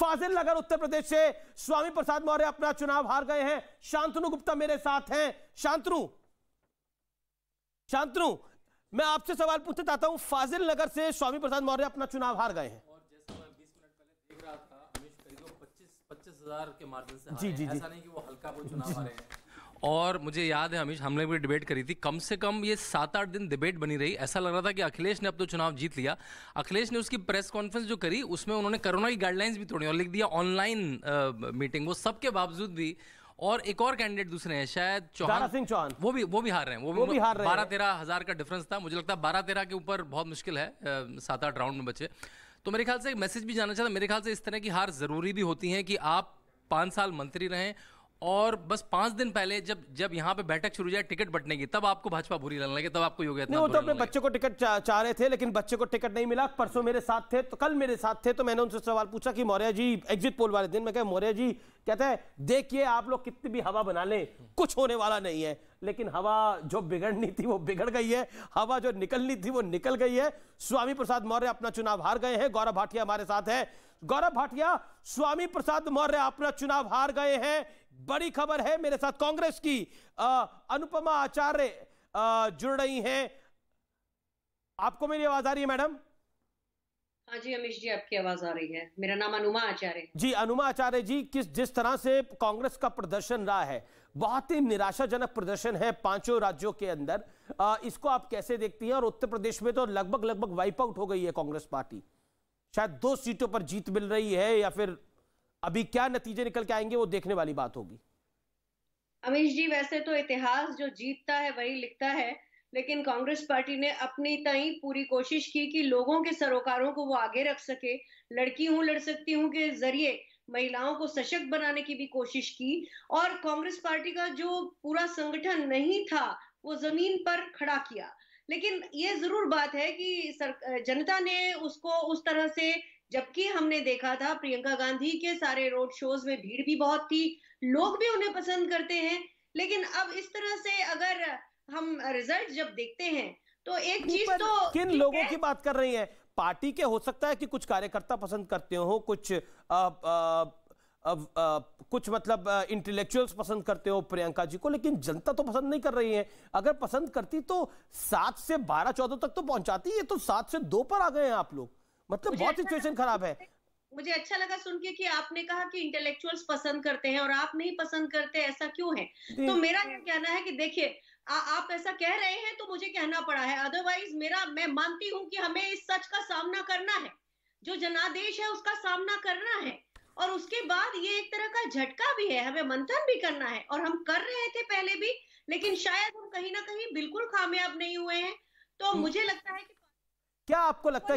फाजिल नगर उत्तर प्रदेश से स्वामी प्रसाद मौर्य अपना चुनाव हार गए हैं शांतनु गुप्ता मेरे साथ हैं शांतनु शांतनु मैं आपसे सवाल पूछना चाहता हूं फाजिल नगर से स्वामी प्रसाद मौर्य अपना चुनाव हार गए हैं पच्चीस हजार के मार्जिन से जी जी ऐसा नहीं कि वो हल्का चुनाव हारे हैं और मुझे याद है हमेश हमने भी डिबेट करी थी कम से कम ये सात आठ दिन डिबेट बनी रही ऐसा लग रहा था कि अखिलेश ने अब तो चुनाव जीत लिया अखिलेश ने उसकी प्रेस कॉन्फ्रेंस जो करी उसमें उन्होंने कोरोना की गाइडलाइंस भी तोड़ी और लिख दिया ऑनलाइन मीटिंग वो सबके बावजूद भी और एक और कैंडिडेट दूसरे हैं शायद चौहान सिंह चौहान वो भी वो भी हार रहे हैं वो भी, वो भी हार बारह तेरह हजार का डिफरेंस था मुझे लगता है बारह तेरह के ऊपर बहुत मुश्किल है सात आठ राउंड में बचे तो मेरे ख्याल से एक मैसेज भी जाना चाहता मेरे ख्याल से इस तरह की हार जरूरी भी होती है कि आप पांच साल मंत्री रहें और बस पांच दिन पहले जब जब यहाँ पे बैठक शुरू जाए टिकट बटने की तब आपको भाजपा बुरी लगने लगे तब आपको योगी नहीं वो तो अपने बच्चे को टिकट चाह चा रहे थे लेकिन बच्चे को टिकट नहीं मिला परसों मेरे साथ थे तो कल मेरे साथ थे तो मैंने उनसे सवाल पूछा कि मौर्य जी एग्जिट पोल वाले दिन मैं कहा मौर्य जी कहते हैं देखिए आप लोग कितनी भी हवा बना लें कुछ होने वाला नहीं है लेकिन हवा जो बिगड़नी थी वो बिगड़ गई है हवा जो निकलनी थी वो निकल गई है स्वामी प्रसाद मौर्य अपना चुनाव हार गए हैं गौरव भाटिया हमारे साथ है गौरव भाटिया स्वामी प्रसाद मौर्य अपना चुनाव हार गए हैं बड़ी खबर है मेरे साथ कांग्रेस की आ, अनुपमा आचार्य जुड़ रही हैं आपको मेरी आवाज आ रही है मैडम हाँ जी अमीश जी आपकी आवाज आ रही है मेरा नाम अनुमा आचार्य जी अनुमा आचार्य जी किस जिस तरह से कांग्रेस का प्रदर्शन रहा है बहुत ही निराशाजनक प्रदर्शन है पांचों राज्यों के अंदर आ, इसको आप कैसे देखती हैं और उत्तर प्रदेश में तो लगभग लगभग वाइप आउट हो गई है कांग्रेस पार्टी शायद दो सीटों पर जीत मिल रही है या फिर अभी क्या नतीजे निकल के आएंगे वो देखने वाली बात होगी अमीश जी वैसे तो इतिहास जो जीतता है वही लिखता है लेकिन कांग्रेस पार्टी ने अपनी तई पूरी कोशिश की कि लोगों के सरोकारों को वो आगे रख सके लड़की हूं लड़ सकती हूं के जरिए महिलाओं को सशक्त बनाने की भी कोशिश की और कांग्रेस पार्टी का जो पूरा संगठन नहीं था वो जमीन पर खड़ा किया लेकिन ये जरूर बात है कि सर, जनता ने उसको उस तरह से जबकि हमने देखा था प्रियंका गांधी के सारे रोड शोज में भीड़ भी बहुत थी लोग भी उन्हें पसंद करते हैं लेकिन अब इस तरह से अगर हम रिजल्ट जब देखते हैं तो एक चीज तो किन लोगों की बात कर रही है पार्टी के हो सकता है कि कुछ कार्यकर्ता पसंद करते हो कुछ आ, आ, आ, आ, कुछ मतलब इंटेलेक्चुअल्स पसंद करते हो प्रियंका जी को लेकिन जनता तो पसंद नहीं कर रही है अगर पसंद करती तो सात से बारह चौदह तक तो पहुंचाती है तो सात से दो पर आ गए हैं आप लोग मतलब बहुत सिचुएशन अच्छा खराब है मुझे अच्छा लगा सुन के कि आपने कहा कि इंटेलेक्चुअल्स पसंद करते हैं और आप नहीं पसंद करते ऐसा क्यों है तो मेरा कहना है कि देखिए आप ऐसा कह रहे हैं तो मुझे कहना पड़ा है अदरवाइज मेरा मैं मानती हूं कि हमें इस सच का सामना करना है जो जनादेश है उसका सामना करना है और उसके बाद ये एक तरह का झटका भी है हमें मंथन भी करना है और हम कर रहे थे पहले भी लेकिन शायद हम कहीं ना कहीं बिल्कुल कामयाब नहीं हुए हैं तो हम्म। मुझे लगता है कि क्या आपको लगता है